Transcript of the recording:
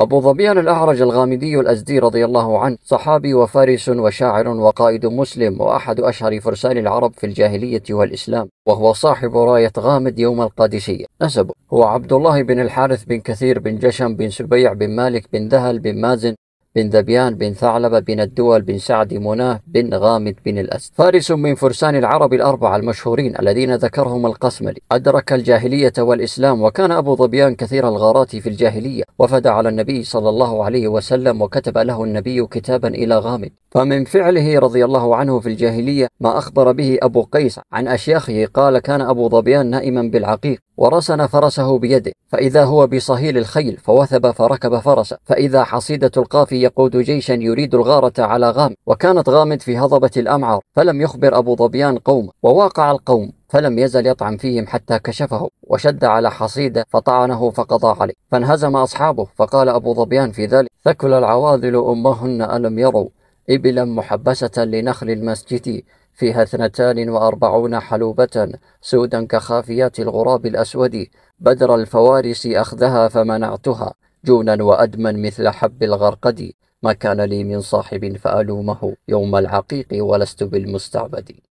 أبو ظبيان الأعرج الغامدي الأزدي رضي الله عنه صحابي وفارس وشاعر وقائد مسلم وأحد أشهر فرسان العرب في الجاهلية والإسلام وهو صاحب راية غامد يوم القادسية نسبه هو عبد الله بن الحارث بن كثير بن جشم بن سبيع بن مالك بن ذهل بن مازن بن ذبيان بن ثعلبة بن الدول بن سعد مناه بن غامد بن الأسد فارس من فرسان العرب الأربعة المشهورين الذين ذكرهم القسملي أدرك الجاهلية والإسلام وكان أبو ظبيان كثير الغارات في الجاهلية وفد على النبي صلى الله عليه وسلم وكتب له النبي كتابا إلى غامد فمن فعله رضي الله عنه في الجاهلية ما أخبر به أبو قيس عن أشياخه قال كان أبو ظبيان نائما بالعقيق ورسن فرسه بيده فإذا هو بصهيل الخيل فوثب فركب فرسه فإذا حصيدة القاف يقود جيشا يريد الغارة على غام وكانت غامد في هضبة الأمعر فلم يخبر أبو ظبيان قوم وواقع القوم فلم يزل يطعم فيهم حتى كشفه وشد على حصيده فطعنه فقضى عليه فانهزم أصحابه فقال أبو ظبيان في ذلك ثكل العواذل أمهن ألم يروا إبلا محبسة لنخل المسجد فيها اثنتان وأربعون حلوبة سودا كخافيات الغراب الأسود بدر الفوارس أخذها فمنعتها جونا وأدما مثل حب الغرقد ما كان لي من صاحب فألومه يوم العقيق ولست بالمستعبد